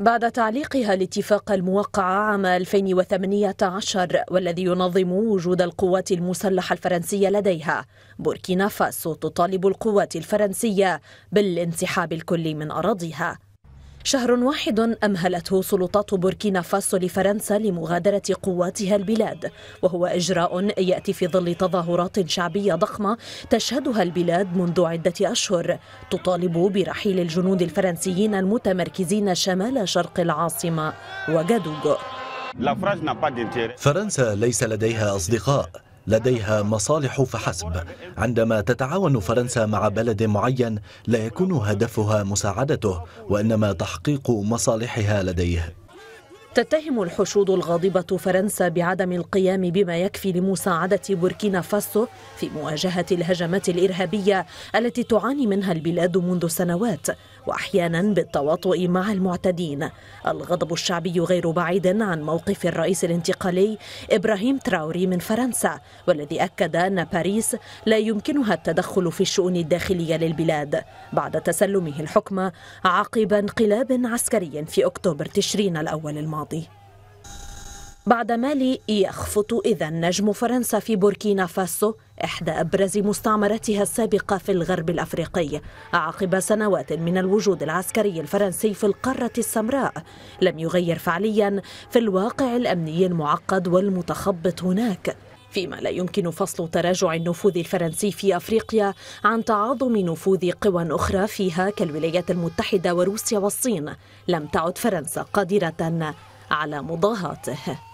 بعد تعليقها الاتفاق الموقع عام 2018 والذي ينظم وجود القوات المسلحة الفرنسية لديها بوركينا فاسو تطالب القوات الفرنسية بالانسحاب الكلي من أراضيها شهر واحد أمهلته سلطات بوركينا فاسو لفرنسا لمغادرة قواتها البلاد وهو إجراء يأتي في ظل تظاهرات شعبية ضخمة تشهدها البلاد منذ عدة أشهر تطالب برحيل الجنود الفرنسيين المتمركزين شمال شرق العاصمة وغادوغو فرنسا ليس لديها أصدقاء لديها مصالح فحسب عندما تتعاون فرنسا مع بلد معين لا يكون هدفها مساعدته وإنما تحقيق مصالحها لديه تتهم الحشود الغاضبة فرنسا بعدم القيام بما يكفي لمساعدة بوركينا فاسو في مواجهة الهجمات الإرهابية التي تعاني منها البلاد منذ سنوات واحيانا بالتواطؤ مع المعتدين الغضب الشعبي غير بعيد عن موقف الرئيس الانتقالي ابراهيم تراوري من فرنسا والذي اكد ان باريس لا يمكنها التدخل في الشؤون الداخليه للبلاد بعد تسلمه الحكم عقب انقلاب عسكري في اكتوبر تشرين الاول الماضي بعد مالي يخفت إذا نجم فرنسا في بوركينا فاسو إحدى أبرز مستعمراتها السابقة في الغرب الأفريقي عقب سنوات من الوجود العسكري الفرنسي في القارة السمراء لم يغير فعليا في الواقع الأمني المعقد والمتخبط هناك فيما لا يمكن فصل تراجع النفوذ الفرنسي في افريقيا عن تعاظم نفوذ قوى اخرى فيها كالولايات المتحده وروسيا والصين لم تعد فرنسا قادره على مضاهاته